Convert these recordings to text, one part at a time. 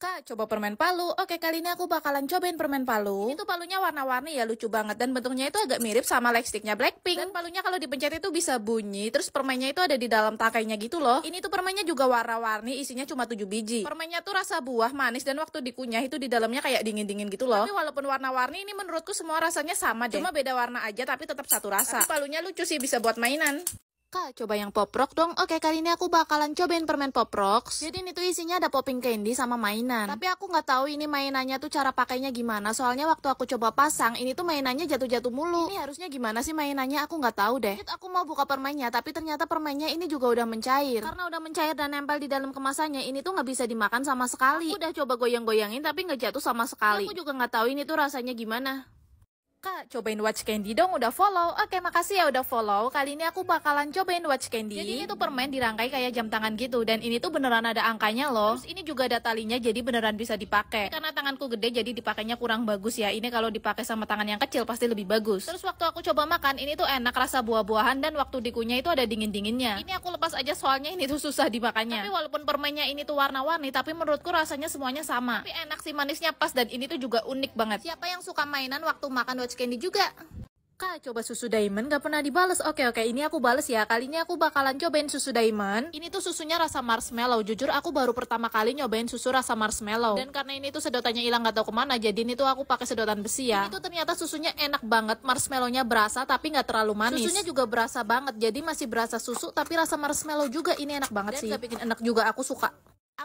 Kak, coba permen palu. Oke, kali ini aku bakalan cobain permen palu. Ini tuh palunya warna-warni ya, lucu banget. Dan bentuknya itu agak mirip sama lightsticknya Blackpink. Dan palunya kalau dipencet itu bisa bunyi. Terus permennya itu ada di dalam tangkainya gitu loh. Ini tuh permennya juga warna-warni, isinya cuma 7 biji. Permennya tuh rasa buah, manis, dan waktu dikunyah itu di dalamnya kayak dingin-dingin gitu loh. Tapi walaupun warna-warni, ini menurutku semua rasanya sama deh. Cuma beda warna aja, tapi tetap satu rasa. Tapi palunya lucu sih, bisa buat mainan. Kak, coba yang pop rock dong. Oke, kali ini aku bakalan cobain permen pop rocks. Jadi ini tuh isinya ada popping candy sama mainan. Tapi aku nggak tahu ini mainannya tuh cara pakainya gimana. Soalnya waktu aku coba pasang, ini tuh mainannya jatuh-jatuh mulu. Ini harusnya gimana sih mainannya? Aku nggak tahu deh. Jadi aku mau buka permennya, tapi ternyata permennya ini juga udah mencair. Karena udah mencair dan nempel di dalam kemasannya, ini tuh nggak bisa dimakan sama sekali. Aku udah coba goyang-goyangin, tapi nggak jatuh sama sekali. Aku juga nggak tahu ini tuh rasanya gimana. Kak, cobain Watch Candy dong, udah follow. Oke, makasih ya udah follow. Kali ini aku bakalan cobain Watch Candy. Jadi ini tuh hmm. permen dirangkai kayak jam tangan gitu. Dan ini tuh beneran ada angkanya loh. Terus ini juga ada talinya, jadi beneran bisa dipakai. Karena tanganku gede, jadi dipakainya kurang bagus ya. Ini kalau dipakai sama tangan yang kecil pasti lebih bagus. Terus waktu aku coba makan, ini tuh enak rasa buah-buahan. Dan waktu dikunyah itu ada dingin-dinginnya. Ini aku lepas aja soalnya ini tuh susah dimakannya. Tapi walaupun permennya ini tuh warna-warni, tapi menurutku rasanya semuanya sama. Tapi enak sih manisnya pas dan ini tuh juga unik banget. Siapa yang suka mainan waktu makan Watch Coach Candy juga. Kak, coba susu diamond gak pernah dibales. Oke, oke, ini aku bales ya. Kali ini aku bakalan cobain susu diamond. Ini tuh susunya rasa marshmallow. Jujur, aku baru pertama kali nyobain susu rasa marshmallow. Dan karena ini tuh sedotannya hilang gak tau kemana, jadi ini tuh aku pakai sedotan besi ya. Ini tuh ternyata susunya enak banget. Marshmallownya berasa, tapi gak terlalu manis. Susunya juga berasa banget, jadi masih berasa susu, tapi rasa marshmallow juga. Ini enak banget Dan sih. Dan bikin enak juga, aku suka.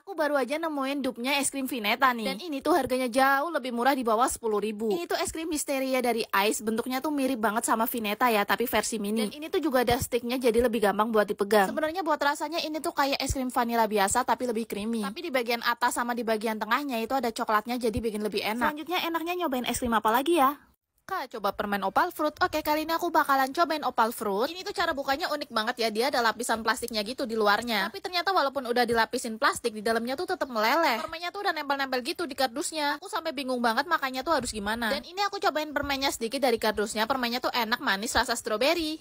Aku baru aja nemuin dupnya es krim Vineta nih. Dan ini tuh harganya jauh lebih murah di bawah 10 ribu. Ini tuh es krim Misteria dari Ice, bentuknya tuh mirip banget sama Vineta ya, tapi versi mini. Dan ini tuh juga ada sticknya jadi lebih gampang buat dipegang. Sebenarnya buat rasanya ini tuh kayak es krim vanilla biasa tapi lebih creamy. Tapi di bagian atas sama di bagian tengahnya itu ada coklatnya jadi bikin lebih enak. Selanjutnya enaknya nyobain es krim apa lagi ya? Kak, coba permen opal fruit. Oke, kali ini aku bakalan cobain opal fruit. Ini tuh cara bukanya unik banget ya. Dia ada lapisan plastiknya gitu di luarnya. Tapi ternyata walaupun udah dilapisin plastik, di dalamnya tuh tetap meleleh. Permennya tuh udah nempel-nempel gitu di kardusnya. Aku sampai bingung banget makanya tuh harus gimana. Dan ini aku cobain permennya sedikit dari kardusnya. Permennya tuh enak, manis, rasa stroberi.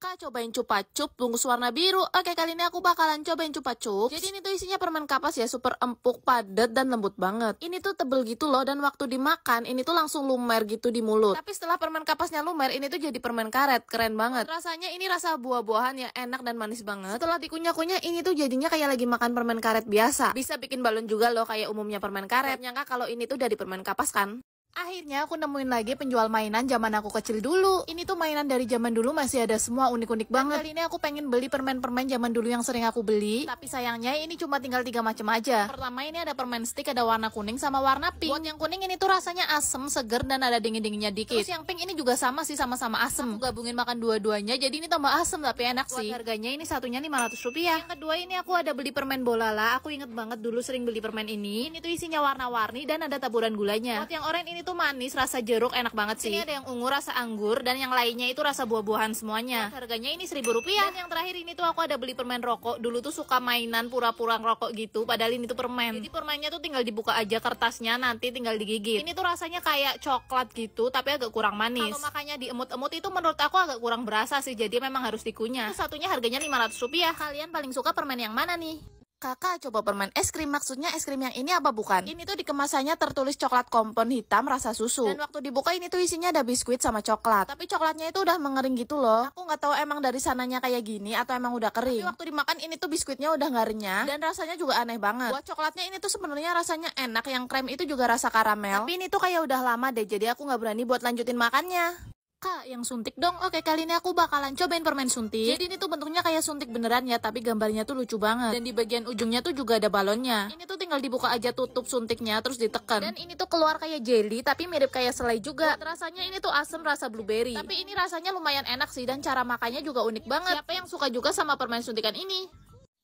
Kak cobain cupa cup bungkus warna biru Oke kali ini aku bakalan cobain cupa Jadi ini tuh isinya permen kapas ya Super empuk, padat, dan lembut banget Ini tuh tebel gitu loh Dan waktu dimakan ini tuh langsung lumer gitu di mulut Tapi setelah permen kapasnya lumer Ini tuh jadi permen karet Keren banget Rasanya ini rasa buah-buahan yang enak dan manis banget Setelah dikunyah-kunyah ini tuh jadinya kayak lagi makan permen karet biasa Bisa bikin balon juga loh kayak umumnya permen karet Nyangka kalau ini tuh dari permen kapas kan Akhirnya aku nemuin lagi penjual mainan zaman aku kecil dulu. Ini tuh mainan dari zaman dulu masih ada semua unik-unik banget. Dan kali ini aku pengen beli permen-permen zaman dulu yang sering aku beli. Tapi sayangnya ini cuma tinggal tiga macam aja. Pertama ini ada permen stick, ada warna kuning sama warna pink. Buat yang kuning ini tuh rasanya asem, seger, dan ada dingin-dinginnya dikit. Terus yang pink ini juga sama sih, sama-sama asem. Aku gabungin makan dua-duanya, jadi ini tambah asem tapi enak Buat sih. harganya ini satunya 500 rupiah. Yang kedua ini aku ada beli permen bolala. Aku inget banget dulu sering beli permen ini. Ini tuh isinya warna-warni dan ada taburan gulanya. Buat yang orange ini itu manis, rasa jeruk enak banget sih. Ini ada yang ungu rasa anggur dan yang lainnya itu rasa buah-buahan semuanya. Dan harganya ini seribu rupiah. Dan yang terakhir ini tuh aku ada beli permen rokok. Dulu tuh suka mainan pura-pura rokok gitu, padahal ini tuh permen. Jadi permennya tuh tinggal dibuka aja kertasnya, nanti tinggal digigit. Ini tuh rasanya kayak coklat gitu, tapi agak kurang manis. Kalau makanya diemut-emut itu menurut aku agak kurang berasa sih, jadi memang harus dikunyah. satunya harganya 500 rupiah. Kalian paling suka permen yang mana nih? Kakak coba permen es krim, maksudnya es krim yang ini apa bukan? Ini tuh dikemasannya tertulis coklat kompon hitam rasa susu. Dan waktu dibuka ini tuh isinya ada biskuit sama coklat. Tapi coklatnya itu udah mengering gitu loh. Aku nggak tahu emang dari sananya kayak gini atau emang udah kering. Tapi waktu dimakan ini tuh biskuitnya udah nggak renyah dan rasanya juga aneh banget. Buat coklatnya ini tuh sebenarnya rasanya enak, yang krem itu juga rasa karamel. Tapi ini tuh kayak udah lama deh, jadi aku nggak berani buat lanjutin makannya. Kak, yang suntik dong. Oke, kali ini aku bakalan cobain permen suntik. Jadi ini tuh bentuknya kayak suntik beneran ya, tapi gambarnya tuh lucu banget. Dan di bagian ujungnya tuh juga ada balonnya. Ini tuh tinggal dibuka aja tutup suntiknya, terus ditekan. Dan ini tuh keluar kayak jelly, tapi mirip kayak selai juga. Buat rasanya ini tuh asem rasa blueberry. Tapi ini rasanya lumayan enak sih, dan cara makannya juga unik banget. Siapa yang suka juga sama permen suntikan ini?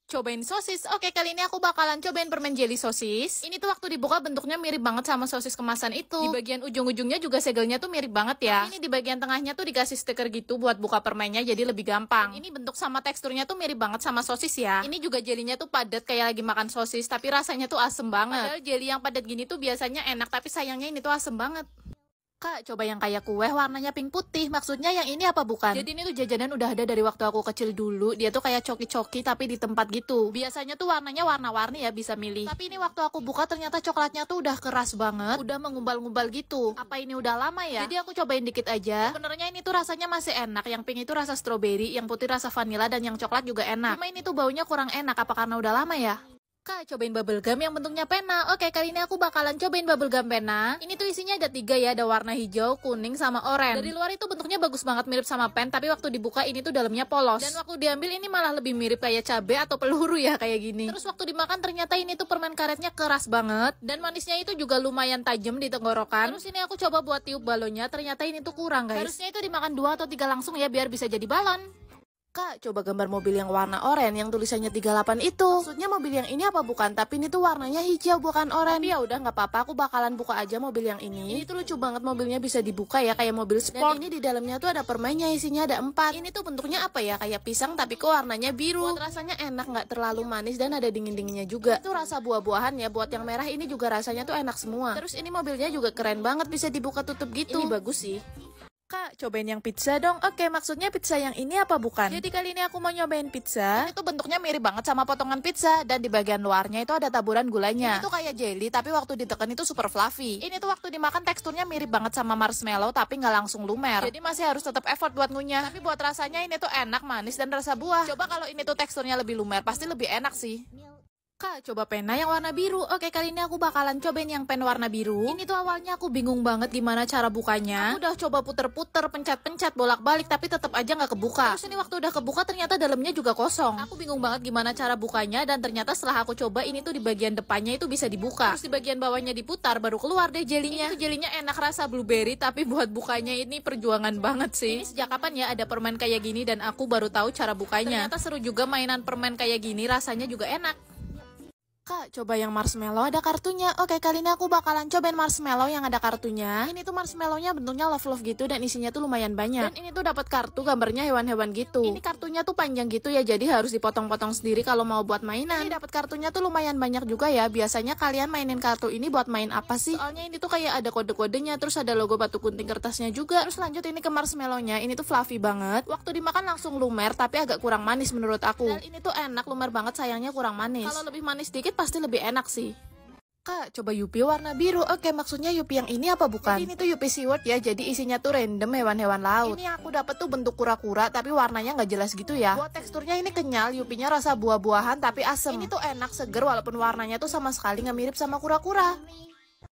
cobain sosis. Oke, kali ini aku bakalan cobain permen jelly sosis. Ini tuh waktu dibuka bentuknya mirip banget sama sosis kemasan itu. Di bagian ujung-ujungnya juga segelnya tuh mirip banget ya. ini di bagian tengahnya tuh dikasih stiker gitu buat buka permennya jadi lebih gampang. ini bentuk sama teksturnya tuh mirip banget sama sosis ya. Ini juga jelinya tuh padat kayak lagi makan sosis, tapi rasanya tuh asem banget. Padahal jeli yang padat gini tuh biasanya enak, tapi sayangnya ini tuh asem banget. Kak, coba yang kayak kue warnanya pink putih. Maksudnya yang ini apa bukan? Jadi ini tuh jajanan udah ada dari waktu aku kecil dulu. Dia tuh kayak coki-coki tapi di tempat gitu. Biasanya tuh warnanya warna-warni ya bisa milih. Tapi ini waktu aku buka ternyata coklatnya tuh udah keras banget. Udah mengumbal-ngumbal gitu. Apa ini udah lama ya? Jadi aku cobain dikit aja. Sebenarnya ini tuh rasanya masih enak. Yang pink itu rasa stroberi, yang putih rasa vanilla, dan yang coklat juga enak. Cuma ini tuh baunya kurang enak. Apa karena udah lama ya? Kak, cobain bubble gum yang bentuknya pena. Oke, kali ini aku bakalan cobain bubble gum pena. Ini tuh isinya ada tiga ya, ada warna hijau, kuning, sama oranye. Dari luar itu bentuknya bagus banget, mirip sama pen, tapi waktu dibuka ini tuh dalamnya polos. Dan waktu diambil ini malah lebih mirip kayak cabe atau peluru ya, kayak gini. Terus waktu dimakan ternyata ini tuh permen karetnya keras banget, dan manisnya itu juga lumayan tajam di tenggorokan. Terus ini aku coba buat tiup balonnya, ternyata ini tuh kurang guys. Harusnya itu dimakan dua atau tiga langsung ya, biar bisa jadi balon. Kak, coba gambar mobil yang warna oranye yang tulisannya 38 itu. Maksudnya mobil yang ini apa bukan? Tapi ini tuh warnanya hijau bukan oranye. Tapi ya udah nggak apa-apa, aku bakalan buka aja mobil yang ini. Ini tuh lucu banget mobilnya bisa dibuka ya kayak mobil sport. Dan ini di dalamnya tuh ada permainnya isinya ada empat. Ini tuh bentuknya apa ya? Kayak pisang tapi kok warnanya biru. Buat rasanya enak nggak terlalu manis dan ada dingin-dinginnya juga. Itu rasa buah-buahan ya. Buat yang merah ini juga rasanya tuh enak semua. Terus ini mobilnya juga keren banget bisa dibuka tutup gitu. Ini bagus sih. Kak, cobain yang pizza dong. Oke, maksudnya pizza yang ini apa bukan? Jadi kali ini aku mau nyobain pizza. Kan ini tuh bentuknya mirip banget sama potongan pizza. Dan di bagian luarnya itu ada taburan gulanya. Ini tuh kayak jelly, tapi waktu ditekan itu super fluffy. Ini tuh waktu dimakan teksturnya mirip banget sama marshmallow, tapi nggak langsung lumer. Jadi masih harus tetap effort buat ngunyah. Tapi buat rasanya ini tuh enak, manis, dan rasa buah. Coba kalau ini tuh teksturnya lebih lumer, pasti lebih enak sih. Kak, coba pena yang warna biru. Oke, kali ini aku bakalan cobain yang pen warna biru. Ini tuh awalnya aku bingung banget gimana cara bukanya. Aku udah coba puter-puter, pencet-pencet, bolak-balik, tapi tetap aja nggak kebuka. Terus ini waktu udah kebuka, ternyata dalamnya juga kosong. Aku bingung banget gimana cara bukanya, dan ternyata setelah aku coba, ini tuh di bagian depannya itu bisa dibuka. Terus di bagian bawahnya diputar, baru keluar deh jelinya. Ini tuh jelinya enak rasa blueberry, tapi buat bukanya ini perjuangan banget sih. Ini sejak kapan ya ada permen kayak gini, dan aku baru tahu cara bukanya. Ternyata seru juga mainan permen kayak gini, rasanya juga enak. Kak, coba yang marshmallow ada kartunya. Oke, kali ini aku bakalan cobain marshmallow yang ada kartunya. Ini tuh marshmallownya bentuknya love-love gitu dan isinya tuh lumayan banyak. Dan ini tuh dapat kartu gambarnya hewan-hewan gitu. Ini kartunya tuh panjang gitu ya, jadi harus dipotong-potong sendiri kalau mau buat mainan. Ini dapat kartunya tuh lumayan banyak juga ya. Biasanya kalian mainin kartu ini buat main apa sih? Soalnya ini tuh kayak ada kode-kodenya, terus ada logo batu gunting kertasnya juga. Terus lanjut ini ke marshmallownya, ini tuh fluffy banget. Waktu dimakan langsung lumer, tapi agak kurang manis menurut aku. Dan ini tuh enak, lumer banget, sayangnya kurang manis. Kalau lebih manis dikit pasti lebih enak sih. Kak, coba Yupi warna biru. Oke, maksudnya Yupi yang ini apa bukan? Jadi ini tuh Yupi Seaward ya, jadi isinya tuh random hewan-hewan laut. Ini aku dapat tuh bentuk kura-kura, tapi warnanya nggak jelas gitu ya. Buat teksturnya ini kenyal, Yupinya rasa buah-buahan tapi asem. Ini tuh enak, seger, walaupun warnanya tuh sama sekali nggak mirip sama kura-kura.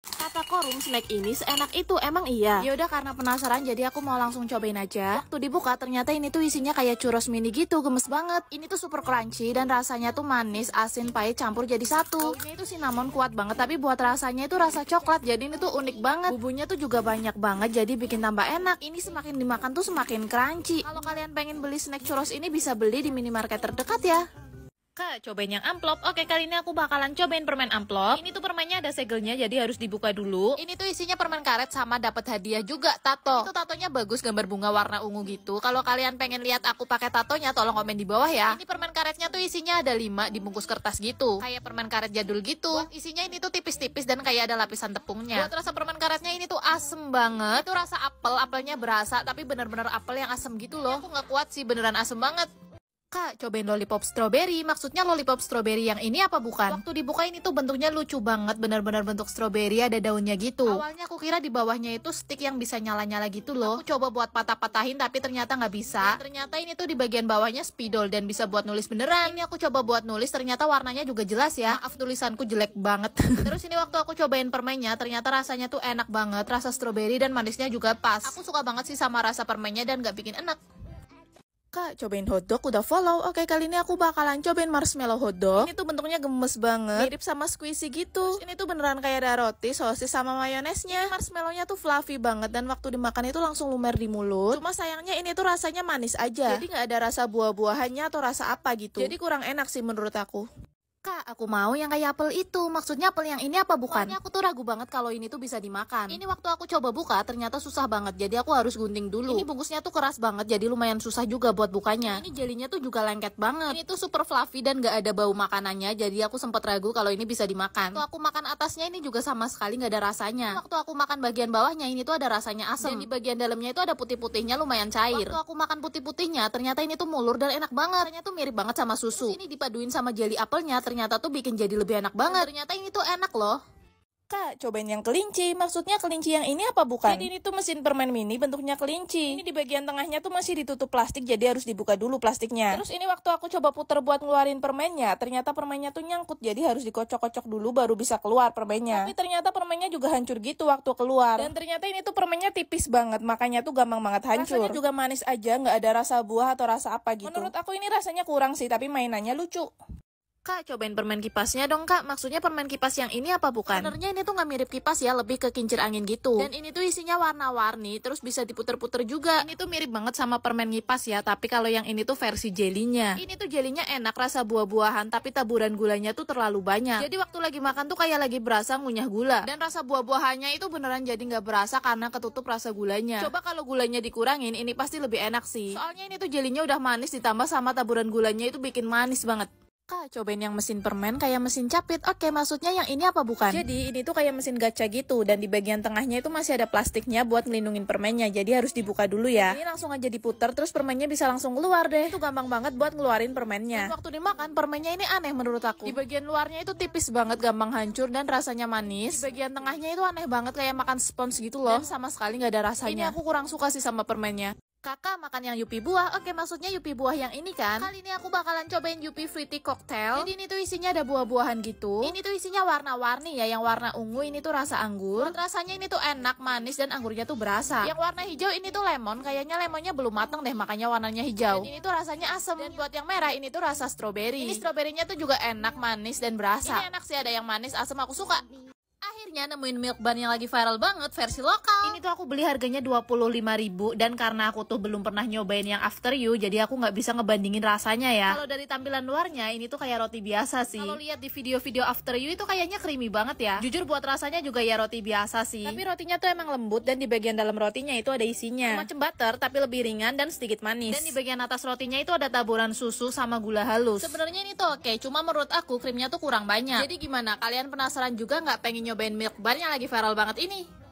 Kata korum snack ini seenak itu emang iya. Yaudah karena penasaran jadi aku mau langsung cobain aja. Waktu dibuka ternyata ini tuh isinya kayak churros mini gitu, gemes banget. Ini tuh super crunchy dan rasanya tuh manis, asin, pahit campur jadi satu. Oh. Ini tuh cinnamon kuat banget tapi buat rasanya itu rasa coklat. Jadi ini tuh unik banget. Bumbunya tuh juga banyak banget jadi bikin tambah enak. Ini semakin dimakan tuh semakin crunchy. Kalau kalian pengen beli snack churros ini bisa beli di minimarket terdekat ya. Kak, cobain yang amplop. Oke, kali ini aku bakalan cobain permen amplop. Ini tuh permennya ada segelnya, jadi harus dibuka dulu. Ini tuh isinya permen karet sama dapat hadiah juga, tato. Itu tatonya bagus, gambar bunga warna ungu gitu. Kalau kalian pengen lihat aku pakai tatonya, tolong komen di bawah ya. Ini permen karetnya tuh isinya ada 5 dibungkus kertas gitu. Kayak permen karet jadul gitu. Buat isinya ini tuh tipis-tipis dan kayak ada lapisan tepungnya. Buat rasa permen karetnya ini tuh asem banget. Itu rasa apel, apelnya berasa, tapi bener-bener apel yang asem gitu loh. Aku nggak kuat sih, beneran asem banget. Kak, cobain lollipop strawberry. Maksudnya lollipop strawberry yang ini apa bukan? Waktu dibukain itu bentuknya lucu banget, benar-benar bentuk strawberry ada daunnya gitu. Awalnya aku kira di bawahnya itu stick yang bisa nyala-nyala gitu loh. Aku coba buat patah-patahin tapi ternyata nggak bisa. Dan ternyata ini tuh di bagian bawahnya spidol dan bisa buat nulis beneran. Ini aku coba buat nulis, ternyata warnanya juga jelas ya. Maaf tulisanku jelek banget. Terus ini waktu aku cobain permennya, ternyata rasanya tuh enak banget. Rasa strawberry dan manisnya juga pas. Aku suka banget sih sama rasa permennya dan nggak bikin enak. Kak, cobain hotdog udah follow. Oke, kali ini aku bakalan cobain marshmallow hotdog. Ini tuh bentuknya gemes banget. Mirip sama squishy gitu. Terus ini tuh beneran kayak ada roti, sosis sama mayonesnya. Marshmallownya tuh fluffy banget dan waktu dimakan itu langsung lumer di mulut. Cuma sayangnya ini tuh rasanya manis aja. Jadi nggak ada rasa buah-buahannya atau rasa apa gitu. Jadi kurang enak sih menurut aku. Kak, aku mau yang kayak apel itu. Maksudnya apel yang ini apa bukan? Soalnya aku tuh ragu banget kalau ini tuh bisa dimakan. Ini waktu aku coba buka, ternyata susah banget. Jadi aku harus gunting dulu. Ini bungkusnya tuh keras banget, jadi lumayan susah juga buat bukanya. Ini jelinya tuh juga lengket banget. Ini tuh super fluffy dan gak ada bau makanannya, jadi aku sempat ragu kalau ini bisa dimakan. Waktu aku makan atasnya ini juga sama sekali gak ada rasanya. Waktu aku makan bagian bawahnya ini tuh ada rasanya asam. Dan di bagian dalamnya itu ada putih-putihnya lumayan cair. Waktu aku makan putih-putihnya, ternyata ini tuh mulur dan enak banget. Ternyata tuh mirip banget sama susu. Terus ini dipaduin sama jeli apelnya, ternyata ternyata tuh bikin jadi lebih enak banget. Dan ternyata ini tuh enak loh. Kak, cobain yang kelinci. Maksudnya kelinci yang ini apa bukan? Jadi ini tuh mesin permen mini bentuknya kelinci. Ini di bagian tengahnya tuh masih ditutup plastik jadi harus dibuka dulu plastiknya. Terus ini waktu aku coba puter buat ngeluarin permennya, ternyata permennya tuh nyangkut jadi harus dikocok-kocok dulu baru bisa keluar permennya. Tapi ternyata permennya juga hancur gitu waktu keluar. Dan ternyata ini tuh permennya tipis banget, makanya tuh gampang banget hancur. Rasanya juga manis aja, nggak ada rasa buah atau rasa apa gitu. Menurut aku ini rasanya kurang sih, tapi mainannya lucu. Kak, cobain permen kipasnya dong, Kak. Maksudnya permen kipas yang ini apa bukan? Sebenarnya ini tuh nggak mirip kipas ya, lebih ke kincir angin gitu. Dan ini tuh isinya warna-warni, terus bisa diputer-puter juga. Ini tuh mirip banget sama permen kipas ya, tapi kalau yang ini tuh versi jelinya. Ini tuh jelinya enak, rasa buah-buahan, tapi taburan gulanya tuh terlalu banyak. Jadi waktu lagi makan tuh kayak lagi berasa ngunyah gula. Dan rasa buah-buahannya itu beneran jadi nggak berasa karena ketutup rasa gulanya. Coba kalau gulanya dikurangin, ini pasti lebih enak sih. Soalnya ini tuh jelinya udah manis ditambah sama taburan gulanya itu bikin manis banget. Kak, cobain yang mesin permen kayak mesin capit. Oke, maksudnya yang ini apa bukan? Jadi, ini tuh kayak mesin gacha gitu dan di bagian tengahnya itu masih ada plastiknya buat ngelindungin permennya. Jadi harus dibuka dulu ya. Ini langsung aja diputar terus permennya bisa langsung keluar deh. Itu gampang banget buat ngeluarin permennya. Dan waktu dimakan permennya ini aneh menurut aku. Di bagian luarnya itu tipis banget, gampang hancur dan rasanya manis. Di bagian tengahnya itu aneh banget kayak makan spons gitu loh. Dan sama sekali nggak ada rasanya. Ini aku kurang suka sih sama permennya. Kakak makan yang yupi buah. Oke, maksudnya yupi buah yang ini kan? Kali ini aku bakalan cobain yupi fruity cocktail. Jadi ini tuh isinya ada buah-buahan gitu. Ini tuh isinya warna-warni ya. Yang warna ungu ini tuh rasa anggur. rasanya ini tuh enak, manis dan anggurnya tuh berasa. Yang warna hijau ini tuh lemon. Kayaknya lemonnya belum mateng deh, makanya warnanya hijau. Dan ini tuh rasanya asem Dan buat yang merah ini tuh rasa stroberi. Ini stroberinya tuh juga enak, manis dan berasa. Ini enak sih ada yang manis asam aku suka. Ah, akhirnya nemuin milk bun yang lagi viral banget versi lokal. Ini tuh aku beli harganya 25.000 dan karena aku tuh belum pernah nyobain yang after you jadi aku nggak bisa ngebandingin rasanya ya. Kalau dari tampilan luarnya ini tuh kayak roti biasa sih. Kalau lihat di video-video after you itu kayaknya creamy banget ya. Jujur buat rasanya juga ya roti biasa sih. Tapi rotinya tuh emang lembut dan di bagian dalam rotinya itu ada isinya. Macam butter tapi lebih ringan dan sedikit manis. Dan di bagian atas rotinya itu ada taburan susu sama gula halus. Sebenarnya ini tuh oke, cuma menurut aku krimnya tuh kurang banyak. Jadi gimana? Kalian penasaran juga nggak pengen nyobain Milk Bar yang lagi viral banget ini.